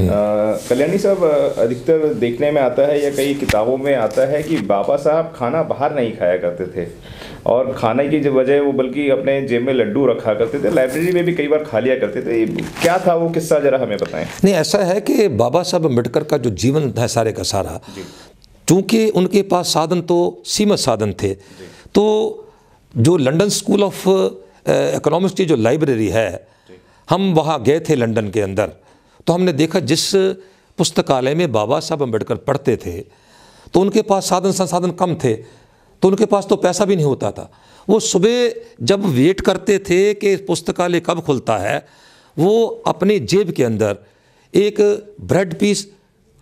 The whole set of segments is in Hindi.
हम्म। कल्याणी साहब अधिकतर देखने में आता है या कई किताबों में आता है कि बाबा साहब खाना बाहर नहीं खाया करते थे और खाने की वजह वो बल्कि अपने जेब में लड्डू रखा करते थे लाइब्रेरी में भी कई बार खा लिया करते थे क्या था वो किस्सा जरा हमें बताएं नहीं ऐसा है कि बाबा साहब अम्बेडकर का जो जीवन था सारे का सारा चूँकि उनके पास साधन तो सीमित साधन थे तो जो लंदन स्कूल ऑफ इकोनॉमिक्स की जो लाइब्रेरी है हम वहाँ गए थे लंदन के अंदर तो हमने देखा जिस पुस्तकालय में बाबा साहब अम्बेडकर पढ़ते थे तो उनके पास साधन संसाधन कम थे तो उनके पास तो पैसा भी नहीं होता था वो सुबह जब वेट करते थे कि पुस्तकालय कब खुलता है वो अपने जेब के अंदर एक ब्रेड पीस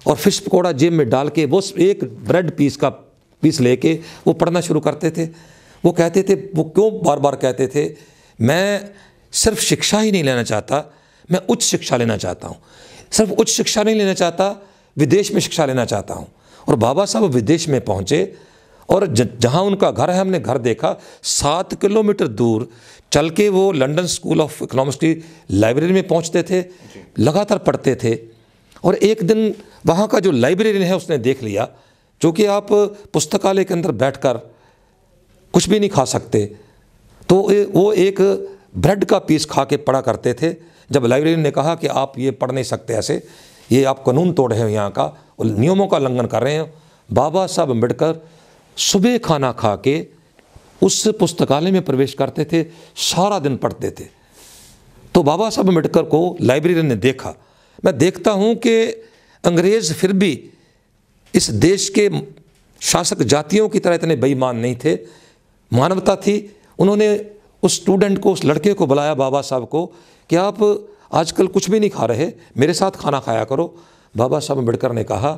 और फिश पकौड़ा जेब में डाल के वो एक ब्रेड पीस का पीस लेके वो पढ़ना शुरू करते थे वो कहते थे वो क्यों बार बार कहते थे मैं सिर्फ शिक्षा ही नहीं लेना चाहता मैं उच्च शिक्षा लेना चाहता हूँ सिर्फ उच्च शिक्षा नहीं लेना चाहता विदेश में शिक्षा लेना चाहता हूँ और बाबा साहब विदेश में पहुँचे और जहाँ उनका घर है हमने घर देखा सात किलोमीटर दूर चल के वो लंदन स्कूल ऑफ इकोनॉमिक्स की लाइब्रेरी में पहुँचते थे लगातार पढ़ते थे और एक दिन वहाँ का जो लाइब्रेरियन है उसने देख लिया जो कि आप पुस्तकालय के अंदर कर कुछ भी नहीं खा सकते तो वो एक ब्रेड का पीस खा के पढ़ा करते थे जब लाइब्रेरी ने कहा कि आप ये पढ़ नहीं सकते ऐसे ये आप कानून तोड़ रहे हो यहाँ का और नियमों का उल्लंघन कर रहे हो बाबा साहब अम्बेडकर सुबह खाना खा के उस पुस्तकालय में प्रवेश करते थे सारा दिन पढ़ते थे तो बाबा साहब अम्बेडकर को लाइब्रेरी ने देखा मैं देखता हूँ कि अंग्रेज़ फिर भी इस देश के शासक जातियों की तरह इतने बेईमान नहीं थे मानवता थी उन्होंने उस स्टूडेंट को उस लड़के को बुलाया बाबा साहब को कि आप आजकल कुछ भी नहीं खा रहे मेरे साथ खाना खाया करो बाबा साहब अम्बेडकर ने कहा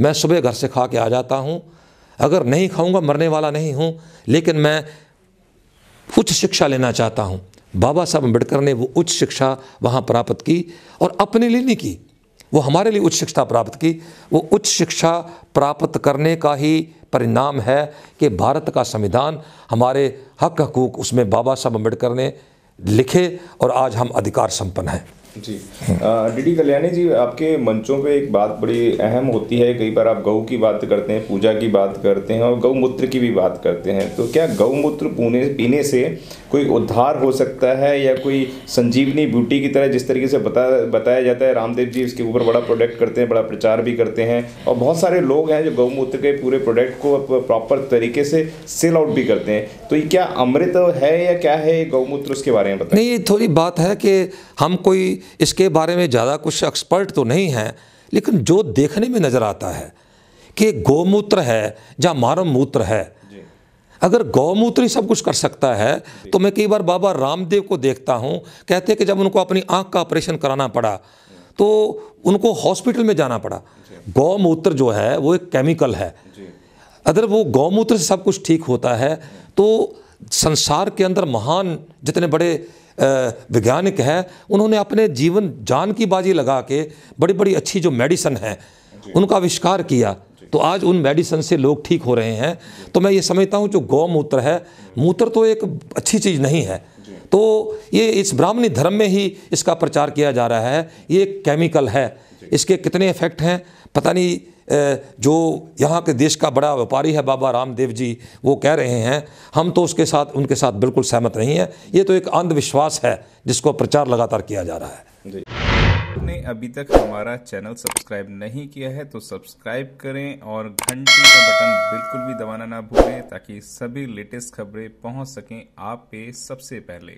मैं सुबह घर से खा के आ जाता हूँ अगर नहीं खाऊंगा मरने वाला नहीं हूँ लेकिन मैं उच्च शिक्षा लेना चाहता हूँ बाबा साहब अम्बेडकर ने वो उच्च शिक्षा वहाँ प्राप्त की और अपने लिए नहीं की वो हमारे लिए उच्च शिक्षा प्राप्त की वो उच्च शिक्षा प्राप्त करने का ही परिणाम है कि भारत का संविधान हमारे हक हकूक उसमें बाबा साहब अम्बेडकर ने लिखे और आज हम अधिकार संपन्न हैं जी डीडी कल्याणी जी आपके मंचों पे एक बात बड़ी अहम होती है कई बार आप गऊ की बात करते हैं पूजा की बात करते हैं और गौमूत्र की भी बात करते हैं तो क्या गौमूत्र पूने पीने से कोई उद्धार हो सकता है या कोई संजीवनी ब्यूटी की तरह जिस तरीके से बता बताया जाता है रामदेव जी इसके ऊपर बड़ा प्रोडक्ट करते हैं बड़ा प्रचार भी करते हैं और बहुत सारे लोग हैं जो गौमूत्र के पूरे प्रोडक्ट को प्रॉपर तरीके से सेल आउट भी करते हैं तो ये क्या अमृत है या क्या है गौमूत्र उसके बारे में बताए नहीं ये थोड़ी बात है कि हम कोई इसके बारे में ज़्यादा कुछ एक्सपर्ट तो नहीं हैं लेकिन जो देखने में नज़र आता है कि गौमूत्र है या मारम मूत्र है अगर गौमूत्र ही सब कुछ कर सकता है तो मैं कई बार बाबा रामदेव को देखता हूँ कहते हैं कि जब उनको अपनी आँख का ऑपरेशन कराना पड़ा तो उनको हॉस्पिटल में जाना पड़ा गौमूत्र जो है वो एक केमिकल है अगर वो गौमूत्र से सब कुछ ठीक होता है तो संसार के अंदर महान जितने बड़े वैज्ञानिक हैं उन्होंने अपने जीवन जान की बाजी लगा के बड़ी बड़ी अच्छी जो मेडिसन हैं उनका आविष्कार किया तो आज उन मेडिसन से लोग ठीक हो रहे हैं तो मैं ये समझता हूँ जो गौमूत्र है मूत्र तो एक अच्छी चीज़ नहीं है तो ये इस ब्राह्मणी धर्म में ही इसका प्रचार किया जा रहा है ये केमिकल है इसके कितने इफेक्ट हैं पता नहीं जो यहाँ के देश का बड़ा व्यापारी है बाबा रामदेव जी वो कह रहे हैं हम तो उसके साथ उनके साथ बिल्कुल सहमत नहीं है ये तो एक अंधविश्वास है जिसको प्रचार लगातार किया जा रहा है आपने अभी तक हमारा चैनल सब्सक्राइब नहीं किया है तो सब्सक्राइब करें और घंटी का बटन बिल्कुल भी दबाना ना भूलें ताकि सभी लेटेस्ट खबरें पहुंच सकें आप पे सबसे पहले